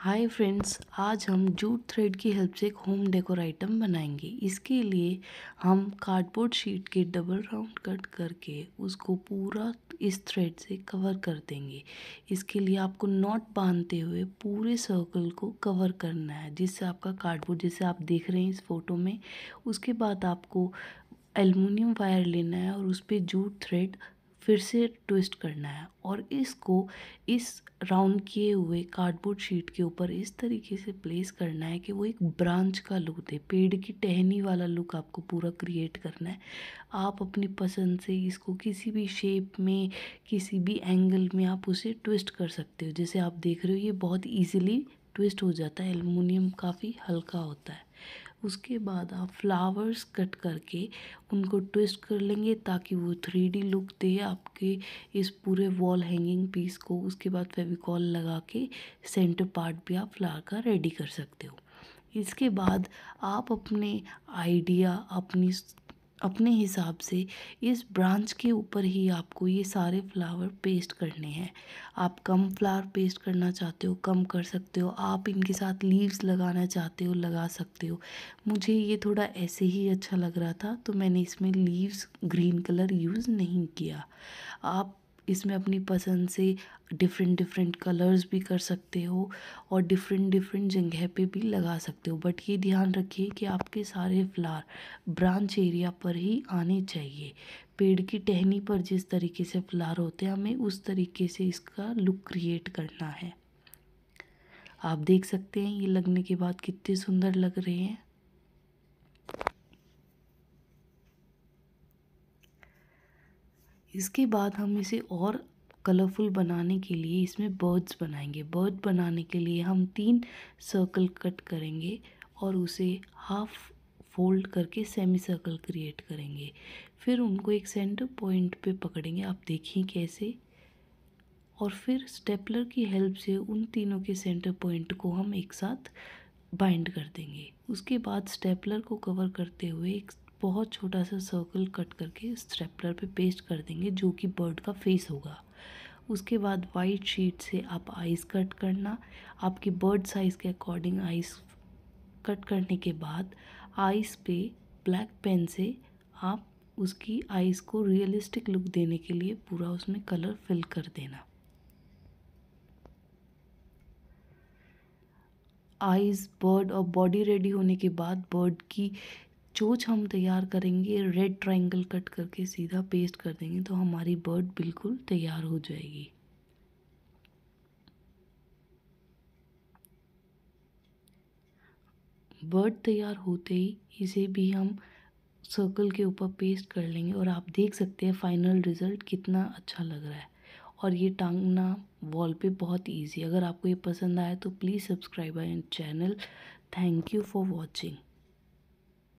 hi friends आज हम jute thread की हेल्प से एक होम डेकोर आइटम बनाएंगे इसके लिए हम कार्डबोर्ड शीट के डबल राउंड कट करके उसको पूरा इस थ्रेड से कवर कर देंगे इसके लिए आपको नॉट बांधते हुए पूरे सर्कल को कवर करना है जिससे आपका कार्डबोर्ड जैसे आप देख रहे हैं इस फोटो में उसके बाद आपको एलमिनियम वायर लेना है और उस पर जूट थ्रेड फिर से ट्विस्ट करना है और इसको इस राउंड किए हुए कार्डबोर्ड शीट के ऊपर इस तरीके से प्लेस करना है कि वो एक ब्रांच का लुक दे पेड़ की टहनी वाला लुक आपको पूरा क्रिएट करना है आप अपनी पसंद से इसको किसी भी शेप में किसी भी एंगल में आप उसे ट्विस्ट कर सकते हो जैसे आप देख रहे हो ये बहुत ईजिली ट्विस्ट हो जाता है एलमिनियम काफ़ी हल्का होता है उसके बाद आप फ्लावर्स कट करके उनको ट्विस्ट कर लेंगे ताकि वो थ्री डी लुक दे आपके इस पूरे वॉल हैंगिंग पीस को उसके बाद फेविकॉल लगा के सेंटर पार्ट भी आप फ्लावर का रेडी कर सकते हो इसके बाद आप अपने आइडिया अपनी अपने हिसाब से इस ब्रांच के ऊपर ही आपको ये सारे फ्लावर पेस्ट करने हैं आप कम फ्लावर पेस्ट करना चाहते हो कम कर सकते हो आप इनके साथ लीव्स लगाना चाहते हो लगा सकते हो मुझे ये थोड़ा ऐसे ही अच्छा लग रहा था तो मैंने इसमें लीव्स ग्रीन कलर यूज़ नहीं किया आप इसमें अपनी पसंद से डिफरेंट डिफरेंट कलर्स भी कर सकते हो और डिफरेंट डिफरेंट जगह पे भी लगा सकते हो बट ये ध्यान रखिए कि आपके सारे फ्लावर ब्रांच एरिया पर ही आने चाहिए पेड़ की टहनी पर जिस तरीके से फ्लावर होते हैं हमें उस तरीके से इसका लुक क्रिएट करना है आप देख सकते हैं ये लगने के बाद कितने सुंदर लग रहे हैं इसके बाद हम इसे और कलरफुल बनाने के लिए इसमें बर्ड्स बनाएंगे बर्ड बनाने के लिए हम तीन सर्कल कट करेंगे और उसे हाफ फोल्ड करके सेमी सर्कल क्रिएट करेंगे फिर उनको एक सेंटर पॉइंट पे पकड़ेंगे आप देखिए कैसे और फिर स्टेपलर की हेल्प से उन तीनों के सेंटर पॉइंट को हम एक साथ बाइंड कर देंगे उसके बाद स्टेपलर को कवर करते हुए एक बहुत छोटा सा सर्कल कट करके स्ट्रेपलर पे पेस्ट कर देंगे जो कि बर्ड का फेस होगा उसके बाद वाइट शीट से आप आइस कट करना आपके बर्ड साइज़ के अकॉर्डिंग आइस कट करने के बाद आइस पे ब्लैक पेन से आप उसकी आइस को रियलिस्टिक लुक देने के लिए पूरा उसमें कलर फिल कर देना आइज़ बर्ड और बॉडी रेडी होने के बाद बर्ड की चोच हम तैयार करेंगे रेड ट्रायंगल कट करके सीधा पेस्ट कर देंगे तो हमारी बर्ड बिल्कुल तैयार हो जाएगी बर्ड तैयार होते ही इसे भी हम सर्कल के ऊपर पेस्ट कर लेंगे और आप देख सकते हैं फाइनल रिज़ल्ट कितना अच्छा लग रहा है और ये टांगना वॉल पे बहुत इजी अगर आपको ये पसंद आया तो please subscribe our channel thank you for watching